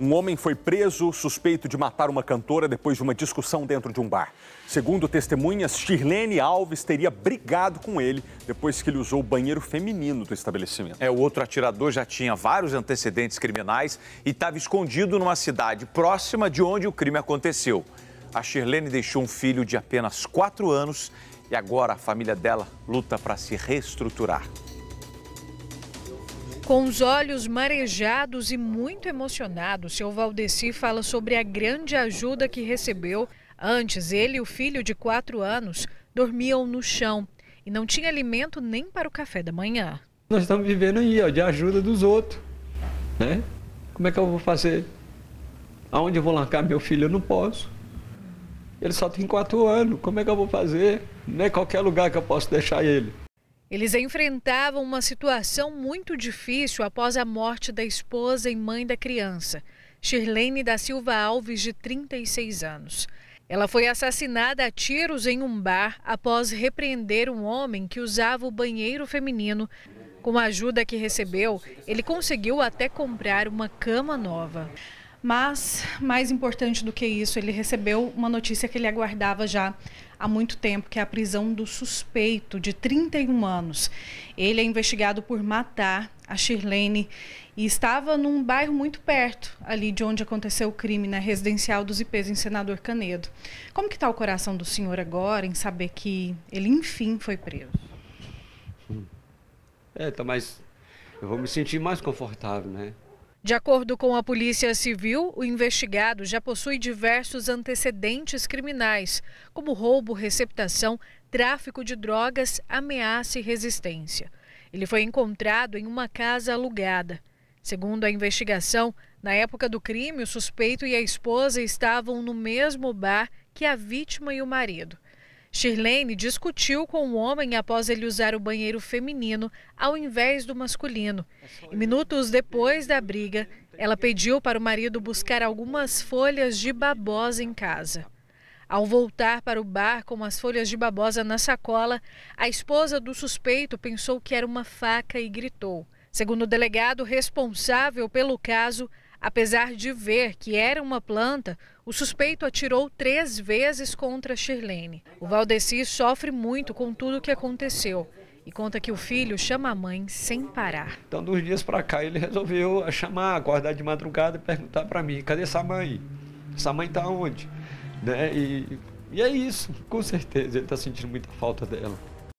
Um homem foi preso suspeito de matar uma cantora depois de uma discussão dentro de um bar. Segundo testemunhas, Shirlene Alves teria brigado com ele depois que ele usou o banheiro feminino do estabelecimento. É, o outro atirador já tinha vários antecedentes criminais e estava escondido numa cidade próxima de onde o crime aconteceu. A Shirlene deixou um filho de apenas 4 anos e agora a família dela luta para se reestruturar. Com os olhos marejados e muito emocionado, seu Valdeci fala sobre a grande ajuda que recebeu. Antes, ele e o filho de quatro anos dormiam no chão e não tinha alimento nem para o café da manhã. Nós estamos vivendo aí, ó, de ajuda dos outros, né? Como é que eu vou fazer? Aonde eu vou largar meu filho? Eu não posso. Ele só tem quatro anos, como é que eu vou fazer? Não é qualquer lugar que eu posso deixar ele. Eles enfrentavam uma situação muito difícil após a morte da esposa e mãe da criança, Shirlene da Silva Alves, de 36 anos. Ela foi assassinada a tiros em um bar após repreender um homem que usava o banheiro feminino. Com a ajuda que recebeu, ele conseguiu até comprar uma cama nova. Mas, mais importante do que isso, ele recebeu uma notícia que ele aguardava já há muito tempo, que é a prisão do suspeito de 31 anos. Ele é investigado por matar a Shirlene e estava num bairro muito perto ali de onde aconteceu o crime, na né, residencial dos IPs em Senador Canedo. Como que está o coração do senhor agora em saber que ele, enfim, foi preso? É, tá mais... Eu vou me sentir mais confortável, né? De acordo com a Polícia Civil, o investigado já possui diversos antecedentes criminais, como roubo, receptação, tráfico de drogas, ameaça e resistência. Ele foi encontrado em uma casa alugada. Segundo a investigação, na época do crime, o suspeito e a esposa estavam no mesmo bar que a vítima e o marido. Shirlene discutiu com o homem após ele usar o banheiro feminino ao invés do masculino. E minutos depois da briga, ela pediu para o marido buscar algumas folhas de babosa em casa. Ao voltar para o bar com as folhas de babosa na sacola, a esposa do suspeito pensou que era uma faca e gritou. Segundo o delegado responsável pelo caso, Apesar de ver que era uma planta, o suspeito atirou três vezes contra Shirlene. O Valdeci sofre muito com tudo o que aconteceu e conta que o filho chama a mãe sem parar. Então, dos dias para cá, ele resolveu chamar, acordar de madrugada e perguntar para mim: cadê essa mãe? Essa mãe está onde? Né? E, e é isso, com certeza, ele está sentindo muita falta dela.